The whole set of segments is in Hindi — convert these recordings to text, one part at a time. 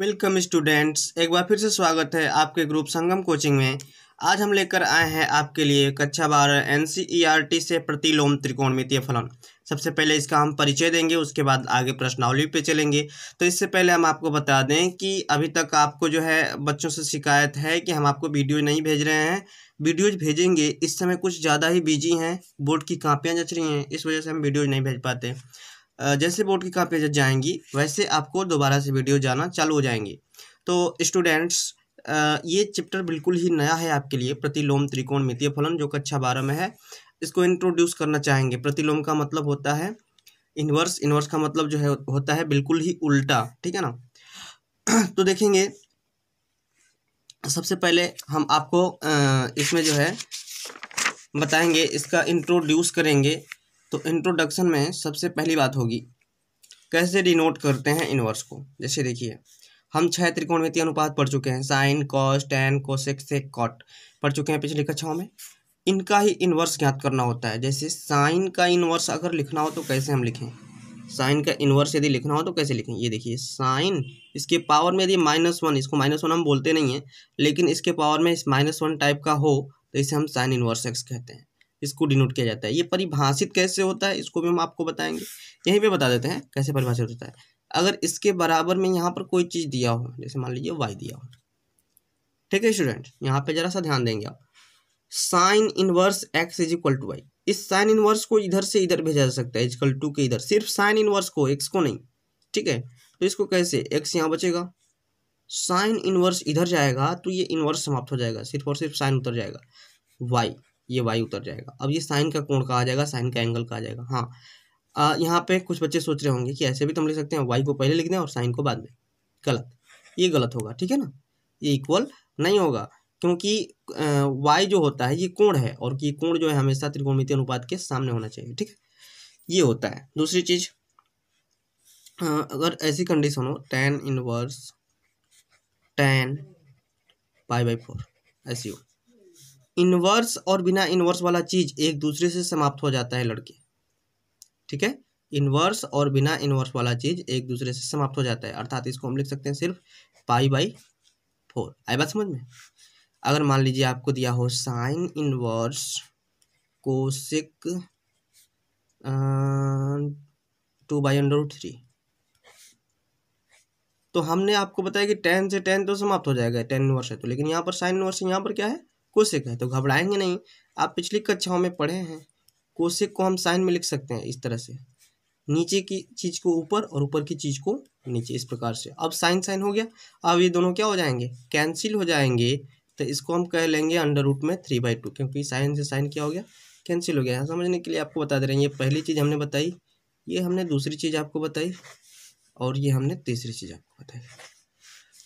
वेलकम स्टूडेंट्स एक बार फिर से स्वागत है आपके ग्रुप संगम कोचिंग में आज हम लेकर आए हैं आपके लिए कक्षा बारह एन e से प्रतिलोम त्रिकोणमितीय फलन सबसे पहले इसका हम परिचय देंगे उसके बाद आगे प्रश्नावली पे चलेंगे तो इससे पहले हम आपको बता दें कि अभी तक आपको जो है बच्चों से शिकायत है कि हम आपको वीडियो नहीं भेज रहे हैं वीडियोज भेजेंगे इस समय कुछ ज़्यादा ही बिजी हैं बोर्ड की कापियाँ जच रही हैं इस वजह से हम वीडियोज नहीं भेज पाते जैसे बोर्ड की कापियाँ जाएंगी वैसे आपको दोबारा से वीडियो जाना चालू हो जाएंगी तो स्टूडेंट्स ये चैप्टर बिल्कुल ही नया है आपके लिए प्रतिलोम त्रिकोण मितीय फलन जो कक्षा बारह में है इसको इंट्रोड्यूस करना चाहेंगे प्रतिलोम का मतलब होता है इन्वर्स इन्वर्स का मतलब जो है होता है बिल्कुल ही उल्टा ठीक है ना तो देखेंगे सबसे पहले हम आपको इसमें जो है बताएंगे इसका इंट्रोड्यूस करेंगे तो इंट्रोडक्शन में सबसे पहली बात होगी कैसे डिनोट करते हैं इनवर्स को जैसे देखिए हम छह त्रिकोणमिति अनुपात पढ़ चुके हैं साइन कॉस टेन कोसेक से कॉट पढ़ चुके हैं पिछली कक्षाओं में इनका ही इन्वर्स ज्ञात करना होता है जैसे साइन का इन्वर्स अगर लिखना हो तो कैसे हम लिखें साइन का इन्वर्स यदि लिखना हो तो कैसे लिखें ये देखिए साइन इसके पावर में यदि माइनस वन इसको माइनस वन हम बोलते नहीं हैं लेकिन इसके पावर में इस माइनस वन टाइप का हो तो इसे हम साइन इन्वर्स एक्स कहते हैं इसको डिनोट किया जाता है ये परिभाषित कैसे होता है इसको भी हम आपको बताएंगे यहीं पे बता देते हैं कैसे परिभाषित होता है अगर इसके बराबर में यहाँ पर कोई चीज़ दिया हो जैसे मान लीजिए वाई दिया हो ठीक है स्टूडेंट यहाँ पे जरा सा ध्यान देंगे आप sine inverse x is equal to y इस साइन इनवर्स को इधर से इधर भेजा जा सकता है इजकल टू के इधर सिर्फ साइन इनवर्स को एक्स को नहीं ठीक है तो इसको कैसे एक्स यहाँ बचेगा साइन इनवर्स इधर जाएगा तो ये इनवर्स समाप्त हो जाएगा सिर्फ और सिर्फ साइन उतर जाएगा वाई ये वाई उतर जाएगा अब ये साइन का कोण कहा जाएगा साइन का एंगल कहा जाएगा हाँ यहाँ पे कुछ बच्चे सोच रहे होंगे कि ऐसे भी तुम तो लिख सकते हैं वाई को पहले लिख दें और साइन को बाद में गलत ये गलत होगा ठीक है ना ये इक्वल नहीं होगा क्योंकि वाई जो होता है ये कोण है और ये कोण जो है हमेशा त्रिकोणमिति अनुपात के सामने होना चाहिए ठीक है ये होता है दूसरी चीज अगर ऐसी कंडीशन हो tan inverse tan pi by four ऐसी हो इनवर्स और बिना इनवर्स वाला चीज़ एक दूसरे से समाप्त हो जाता है लड़के ठीक है इनवर्स और बिना इनवर्स वाला चीज़ एक दूसरे से समाप्त हो जाता है अर्थात इसको हम लिख सकते हैं सिर्फ पाई बाई फोर आई बात समझ में अगर मान लीजिए आपको दिया हो साइन इनवर्स कोशिक two by under root three तो हमने आपको बताया कि टेन से टेन तो समाप्त हो जाएगा टेन इनवर्स है तो लेकिन यहाँ पर साइन इनवर्स यहाँ पर क्या है कोशिक है तो घबराएंगे नहीं आप पिछली कक्षाओं में पढ़े हैं कोशिक को हम साइन में लिख सकते हैं इस तरह से नीचे की चीज को ऊपर और ऊपर की चीज को नीचे इस प्रकार से अब साइन साइन हो गया अब ये दोनों क्या हो जाएंगे कैंसिल हो जाएंगे तो इसको हम कह लेंगे अंडर रूट में थ्री बाई टू क्योंकि साइन से साइन क्या हो गया कैंसिल हो गया यहाँ समझने के लिए आपको बता दे रहे हैं ये पहली चीज़ हमने बताई ये हमने दूसरी चीज़ आपको बताई और ये हमने तीसरी चीज़ आपको बताई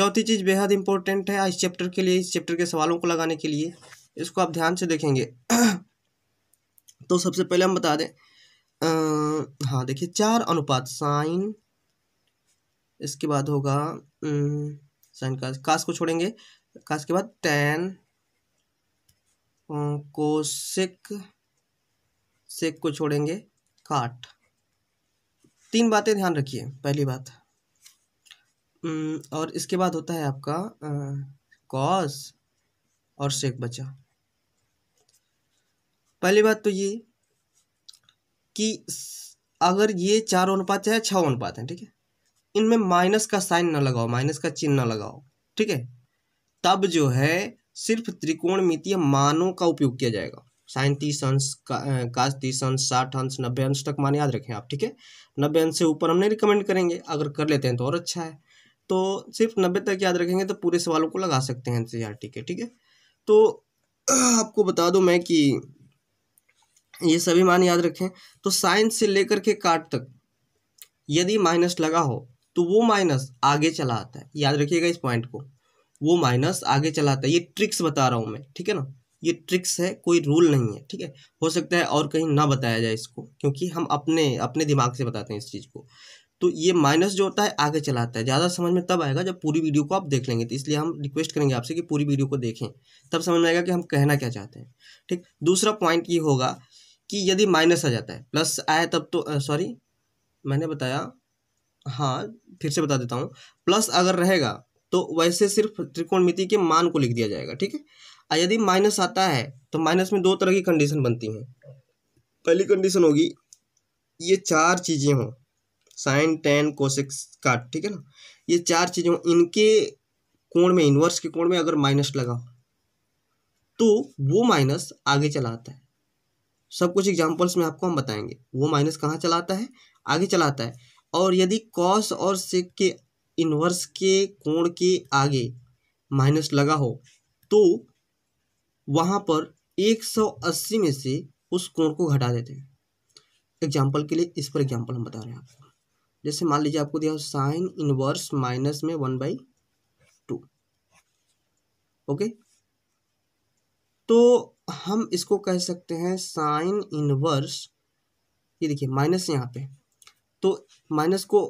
चौथी चीज़ बेहद इंपॉर्टेंट है इस चैप्टर के लिए इस चैप्टर के सवालों को लगाने के लिए इसको आप ध्यान से देखेंगे तो सबसे पहले हम बता दें हाँ देखिए चार अनुपात साइन इसके बाद होगा साइन कास कास को छोड़ेंगे कास के बाद टेन कोसेक सेक को छोड़ेंगे काट तीन बातें ध्यान रखिए पहली बात हम्म, और इसके बाद होता है आपका कॉस और शेख बचा पहली बात तो ये कि अगर ये चार अनुपात है छः अनुपात है ठीक है इनमें माइनस का साइन ना लगाओ माइनस का चिन्ह ना लगाओ ठीक है तब जो है सिर्फ त्रिकोण मितीय मानों का उपयोग किया जाएगा साइन तीस अंश काश तीस अंश साठ अंश नब्बे अंश तक मान याद रखें आप ठीक है नब्बे अंश से ऊपर हम नहीं रिकमेंड करेंगे अगर कर लेते हैं तो और अच्छा है तो सिर्फ नब्बे तक याद रखेंगे तो पूरे सवालों को लगा सकते हैं एन के ठीक है तो आपको बता दूं मैं कि ये सभी मान याद रखें तो साइंस से लेकर के काट तक यदि माइनस लगा हो तो वो माइनस आगे चला आता है याद रखिएगा इस पॉइंट को वो माइनस आगे चला आता है ये ट्रिक्स बता रहा हूँ मैं ठीक है ना ये ट्रिक्स है कोई रूल नहीं है ठीक है हो सकता है और कहीं ना बताया जाए इसको क्योंकि हम अपने अपने दिमाग से बताते हैं इस चीज़ को तो ये माइनस जो होता है आगे चलाता है ज़्यादा समझ में तब आएगा जब पूरी वीडियो को आप देख लेंगे तो इसलिए हम रिक्वेस्ट करेंगे आपसे कि पूरी वीडियो को देखें तब समझ में आएगा कि हम कहना क्या चाहते हैं ठीक दूसरा पॉइंट ये होगा कि यदि माइनस आ जाता है प्लस आए तब तो सॉरी मैंने बताया हाँ फिर से बता देता हूँ प्लस अगर रहेगा तो वैसे सिर्फ मिति के मान को लिख दिया जाएगा ठीक है और यदि माइनस आता है तो माइनस में दो तरह की कंडीशन बनती हैं पहली कंडीशन होगी ये चार चीज़ें हों साइन टेन कोशिक्स का ठीक है ना ये चार चीज़ों इनके कोण में इनवर्स के कोण में अगर माइनस लगाओ तो वो माइनस आगे चला आता है सब कुछ एग्जाम्पल्स में आपको हम बताएंगे वो माइनस कहाँ चला आता है आगे चला आता है और यदि कॉस और सेक के इनवर्स के कोण के आगे माइनस लगा हो तो वहाँ पर 180 में से उस कोण को घटा देते हैं एग्जाम्पल के लिए इस पर एग्जाम्पल हम बता रहे हैं आपको जैसे मान लीजिए आपको दिया हो साइन इनवर्स माइनस में वन बाई टू ओके तो हम इसको कह सकते हैं साइन इनवर्स ये देखिए माइनस यहाँ पे तो माइनस को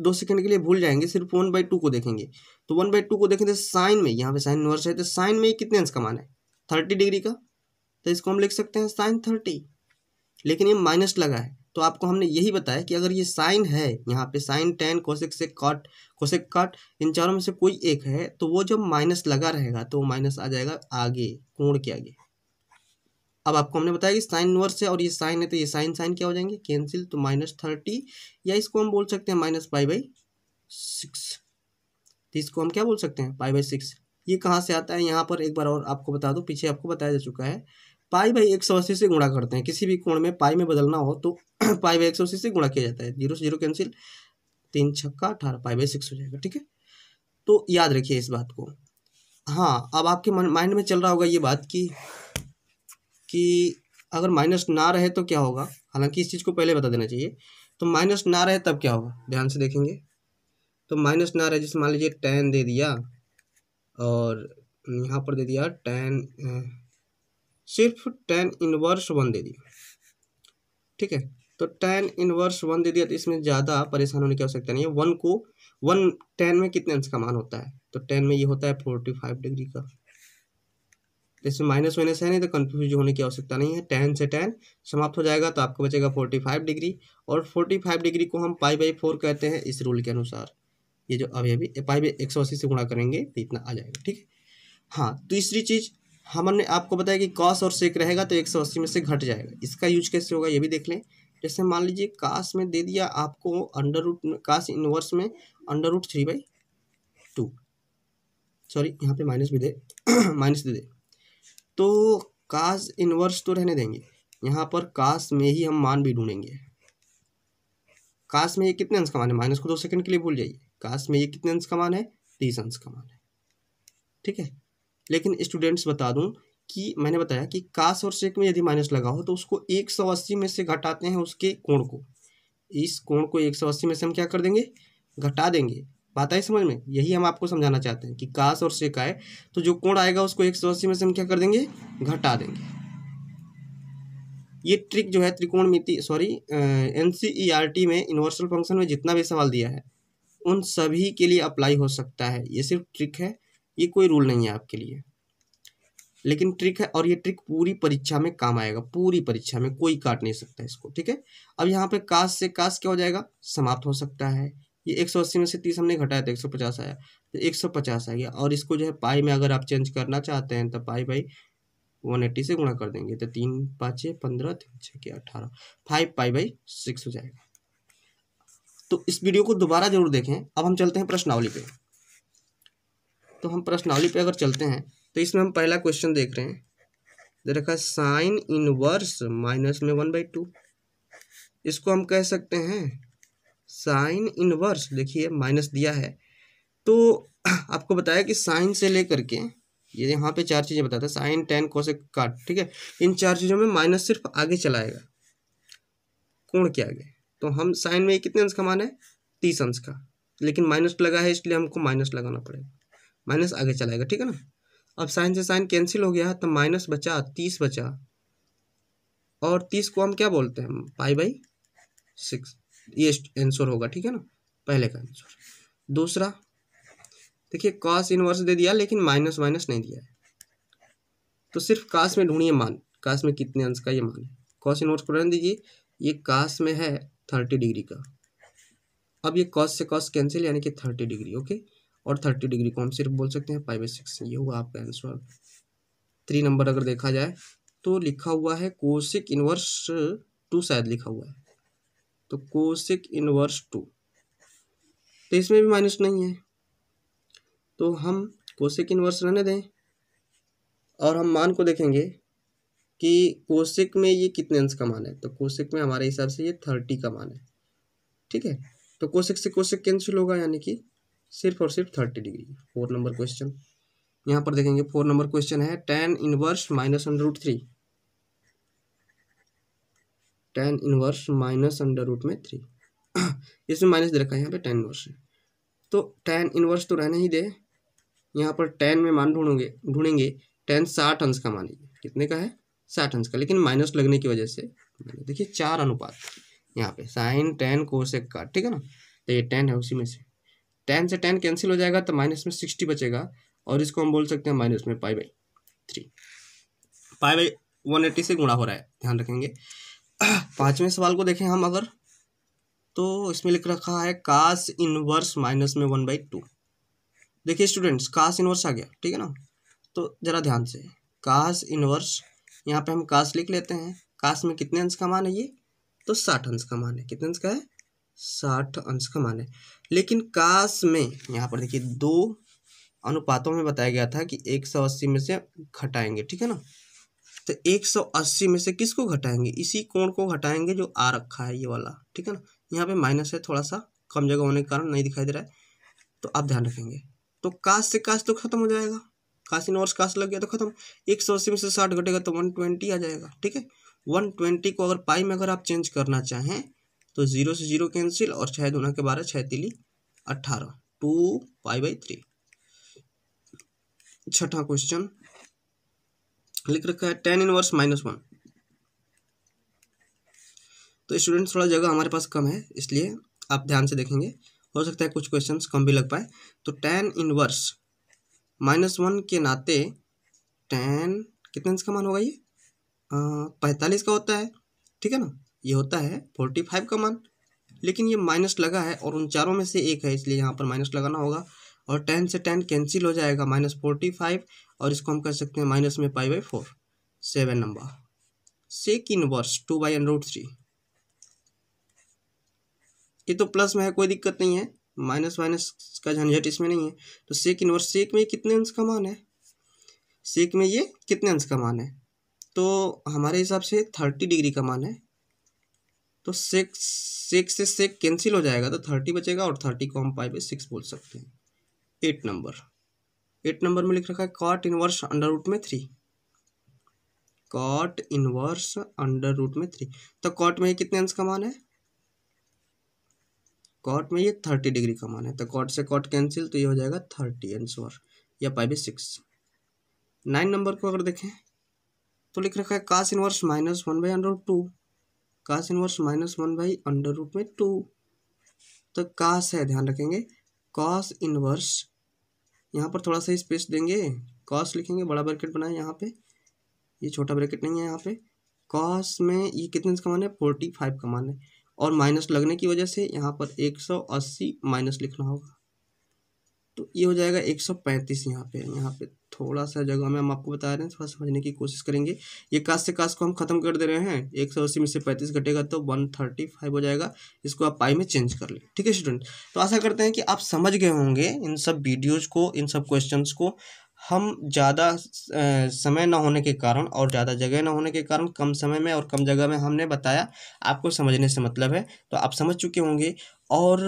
दो सेकंड के लिए भूल जाएंगे सिर्फ वन बाई टू को देखेंगे तो वन बाई टू को देखेंगे तो साइन में यहाँ पे साइन इनवर्स है तो साइन में कितने अंश का मान है थर्टी डिग्री का तो इसको हम लिख सकते हैं साइन थर्टी लेकिन ये माइनस लगा है तो आपको हमने यही बताया कि अगर ये साइन है यहाँ पे साइन टेन कोशिक से कॉट कोशिक कॉट इन चारों में से कोई एक है तो वो जब माइनस लगा रहेगा तो वो माइनस आ जाएगा आगे कोण के आगे अब आपको हमने बताया कि साइन वर्स है और ये साइन है तो ये साइन साइन क्या हो जाएंगे कैंसिल तो माइनस थर्टी या इसको हम बोल सकते हैं माइनस पाई बाई सिक्स तो इसको हम क्या बोल सकते हैं पाई बाई सिक्स ये कहाँ से आता है यहाँ पर एक बार और आपको बता दो पीछे आपको बताया जा चुका है पाई बाई एक सौ अस्सी से गुणा करते हैं किसी भी कोण में पाई में बदलना हो तो पाई बाई एक सौ अस्सी से गुणा किया जाता है जीरो से जीरो कैंसिल तीन छक्का अठारह पाई बाई सिक्स हो जाएगा ठीक है तो याद रखिए इस बात को हाँ अब आपके माइंड में चल रहा होगा ये बात कि कि अगर माइनस ना रहे तो क्या होगा हालांकि इस चीज़ को पहले बता देना चाहिए तो माइनस ना रहे तब क्या होगा ध्यान से देखेंगे तो माइनस ना रहे जैसे मान लीजिए टेन दे दिया और यहाँ पर दे दिया टेन सिर्फ टेन इनवर्स वन दे दिया ठीक है तो टेन इनवर्स वन दे दिया तो इसमें ज़्यादा परेशान होने की आवश्यकता नहीं है वन को वन टेन में कितने अंश का मान होता है तो टेन में ये होता है फोर्टी फाइव डिग्री का तो इसमें माइनस माइनस है नहीं तो कन्फ्यूज होने की आवश्यकता नहीं है टेन से टेन समाप्त हो जाएगा तो आपको बचेगा फोर्टी फाइव डिग्री और फोर्टी फाइव डिग्री को हम पाई बाई फोर कहते हैं इस रूल के अनुसार ये जो अभी अभी पाई बाई एक सौ अस्सी से गुणा करेंगे तो इतना आ जाएगा ठीक है हाँ तीसरी चीज़ हमने आपको बताया कि कॉस और सेक रहेगा तो एक सौ अस्सी में से घट जाएगा इसका यूज कैसे होगा ये भी देख लें जैसे मान लीजिए कास में दे दिया आपको अंडर रूट कास इनवर्स में under root three by two sorry यहाँ पे माइनस भी दे माइनस दे दे तो कास इनवर्स तो रहने देंगे यहाँ पर कास में ही हम मान भी ढूंढेंगे कास में ये कितने अंश का मान है माइनस को दो सेकंड के लिए भूल जाइए कास में ये कितने अंश का मान है तीस अंश का मान है ठीक है लेकिन स्टूडेंट्स बता दूं कि मैंने बताया कि काश और सेक में यदि माइनस लगा हो तो उसको एक सौ अस्सी में से घटाते हैं उसके कोण को इस कोण को एक सौ अस्सी में से हम क्या कर देंगे घटा देंगे बात आई समझ में यही हम आपको समझाना चाहते हैं कि काश और सेक आए तो जो कोण आएगा उसको एक सौ अस्सी में से हम क्या कर देंगे घटा देंगे ये ट्रिक जो है मिति सॉरी एन सी में यूनिवर्सल फंक्शन में जितना भी सवाल दिया है उन सभी के लिए अप्लाई हो सकता है ये सिर्फ ट्रिक है ये कोई रूल नहीं है आपके लिए लेकिन ट्रिक है और ये ट्रिक पूरी परीक्षा में काम आएगा पूरी परीक्षा में कोई काट नहीं सकता इसको ठीक है अब यहाँ पे काश से काश क्या हो जाएगा समाप्त हो सकता है ये एक सौ अस्सी में से तीस हमने घटाया था तो एक सौ पचास आया तो एक सौ पचास आ गया और इसको जो है पाई में अगर आप चेंज करना चाहते हैं तो पाई बाई वन एट्टी से गुणा कर देंगे तो तीन पाँच पंद्रह तीन छः के अठारह फाइव पाई बाई सिक्स हो जाएगा तो इस वीडियो को दोबारा जरूर देखें अब हम चलते हैं प्रश्नावली पे तो हम प्रश्नावली पे अगर चलते हैं तो इसमें हम पहला क्वेश्चन देख रहे हैं दे रखा साइन इनवर्स माइनस में वन बाई टू इसको हम कह सकते हैं साइन इनवर्स देखिए माइनस दिया है तो आपको बताया कि साइन से लेकर के ये यहाँ पे चार चीज़ें बताता है साइन टेन से काट ठीक है इन चार चीज़ों में माइनस सिर्फ आगे चलाएगा कोण के आगे तो हम साइन में कितने अंश का मान है तीस अंश का लेकिन माइनस लगा है इसलिए हमको माइनस लगाना पड़ेगा माइनस आगे चलाएगा ठीक है ना अब साइन से साइन कैंसिल हो गया तो माइनस बचा तीस बचा और तीस को हम क्या बोलते हैं पाई बाई सिक्स ये आंसर होगा ठीक है ना पहले का आंसर दूसरा देखिए कॉस इनवर्स दे दिया लेकिन माइनस माइनस नहीं दिया है तो सिर्फ कास में ढूंढिए मान कास में कितने अंश का ये मान है कॉस इनवर्स को रहने दीजिए ये कास में है थर्टी डिग्री का अब ये कॉस से कॉस कैंसिल यानी कि थर्टी डिग्री ओके और थर्टी डिग्री को हम सिर्फ बोल सकते हैं फाइव बाई सिक्स ये हुआ आपका आंसर थ्री नंबर अगर देखा जाए तो लिखा हुआ है कोशिक इनवर्स टू शायद लिखा हुआ है तो कोशिक इनवर्स टू तो इसमें भी माइनस नहीं है तो हम कोशिक इनवर्स रहने दें और हम मान को देखेंगे कि कोशिक में ये कितने अंश का मान है तो कोशिक में हमारे हिसाब से ये थर्टी का मान है ठीक है तो कोशिक से कोशिक कैंसिल होगा यानी कि सिर्फ और सिर्फ thirty degree four number question यहाँ पर देखेंगे फोर नंबर क्वेश्चन है tan inverse minus under root three tan inverse minus under root में थ्री इसमें माइनस दे रखा है यहाँ पे टेन इनवर्स तो टेन इनवर्स तो रहने ही दे यहाँ पर टेन में मान ढूंढोगे ढूंढेंगे टेन साठ अंश का मान लीजिए कितने का है साठ अंश का लेकिन माइनस लगने की वजह से देखिए चार अनुपात यहाँ पे साइन टेन कोशेक का ठीक है ना तो ये टेन है उसी में से टेन से टेन कैंसिल हो जाएगा तो माइनस में सिक्सटी बचेगा और इसको हम बोल सकते हैं माइनस में pi by three pi by one eighty से गुणा हो रहा है ध्यान रखेंगे पाँचवें सवाल को देखें हम अगर तो इसमें लिख रखा है कास इनवर्स माइनस में वन बाई टू देखिए स्टूडेंट्स कास इनवर्स आ गया ठीक है ना तो ज़रा ध्यान से कास इनवर्स यहाँ पे हम कास लिख लेते हैं कास में कितने अंश का मान है ये तो साठ अंश का मान है कितने अंश का है साठ अंश का मान है लेकिन काश में यहाँ पर देखिए दो अनुपातों में बताया गया था कि एक सौ अस्सी में से घटाएंगे ठीक है ना तो एक सौ अस्सी में से किसको घटाएंगे इसी कोण को घटाएंगे जो आ रखा है ये वाला ठीक है ना यहाँ पे माइनस है थोड़ा सा कम जगह होने के कारण नहीं दिखाई दे रहा है तो आप ध्यान रखेंगे तो काश से काश तो खत्म हो जाएगा काश इनवर्स काश लग गया तो खत्म एक सौ अस्सी में से साठ घटेगा तो वन ट्वेंटी आ जाएगा ठीक है वन ट्वेंटी को अगर पाई में अगर आप चेंज करना चाहें तो ज़ीरो से ज़ीरो कैंसिल और छः दूना के बारह छः तिली अट्ठारह टू पाई बाई थ्री छठा क्वेश्चन लिख रखा है टेन इनवर्स माइनस वन तो स्टूडेंट थोड़ा जगह हमारे पास कम है इसलिए आप ध्यान से देखेंगे हो सकता है कुछ क्वेश्चंस कम भी लग पाए तो टेन इनवर्स माइनस वन के नाते टेन कितने का मान होगा ये पैंतालीस का होता है ठीक है ना ये होता है फोर्टी फाइव का मान लेकिन ये माइनस लगा है और उन चारों में से एक है इसलिए यहाँ पर माइनस लगाना होगा और टेन से टेन कैंसिल हो जाएगा माइनस फोर्टी फाइव और इसको हम कर सकते हैं माइनस में pi by four seven number sec inverse two by under three ये तो प्लस में है कोई दिक्कत नहीं है माइनस माइनस का झंझट इसमें नहीं है तो सेक इन वर्स सेक में कितने अंश का मान है सेक में ये कितने अंश का मान है तो हमारे हिसाब से थर्टी डिग्री का मान है तो सिक्स सिक्स से सिक्स कैंसिल हो जाएगा तो थर्टी बचेगा और थर्टी को हम पाई बाई सिक्स बोल सकते हैं एट नंबर एट नंबर में लिख रखा है कॉट इनवर्स अंडर रूट में three cot inverse under root में थ्री तो कॉट में ये कितने अंश का मान है कॉट में ये थर्टी डिग्री का मान है तो कॉट से कॉट कैंसिल तो ये हो जाएगा थर्टी आंसर या pi by six nine number को अगर देखें तो लिख रखा है cos inverse minus one by under root two cos inverse minus one by under root में टू तो कास है ध्यान रखेंगे कॉस इनवर्स यहाँ पर थोड़ा सा स्पेस देंगे कॉस लिखेंगे बड़ा ब्रैकेट बनाए यहाँ पे ये छोटा ब्रैकेट नहीं है यहाँ पे कॉस में ये कितने का मान है फोर्टी फाइव का मान है और माइनस लगने की वजह से यहाँ पर एक सौ अस्सी माइनस लिखना होगा तो ये हो जाएगा एक सौ पैंतीस यहाँ पे यहाँ पे थोड़ा सा जगह में हम आपको बता रहे हैं थोड़ा समझने की कोशिश करेंगे ये कास्ट से कास्ट को हम खत्म कर दे रहे हैं एक सौ अस्सी में से पैंतीस घटेगा तो वन थर्टी फाइव हो जाएगा इसको आप पाई में चेंज कर लें ठीक है स्टूडेंट तो आशा करते हैं कि आप समझ गए होंगे इन सब वीडियोज़ को इन सब क्वेश्चन को हम ज़्यादा समय ना होने के कारण और ज़्यादा जगह ना होने के कारण कम समय में और कम जगह में हमने बताया आपको समझने से मतलब है तो आप समझ चुके होंगे और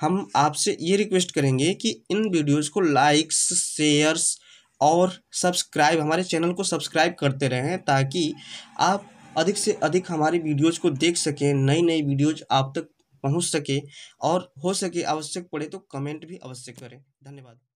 हम आपसे ये रिक्वेस्ट करेंगे कि इन वीडियोज़ को लाइक्स शेयर्स और सब्सक्राइब हमारे चैनल को सब्सक्राइब करते रहें ताकि आप अधिक से अधिक हमारी वीडियोज़ को देख सकें नई नई वीडियोज आप तक पहुँच सके और हो सके आवश्यक पड़े तो कमेंट भी अवश्य करें धन्यवाद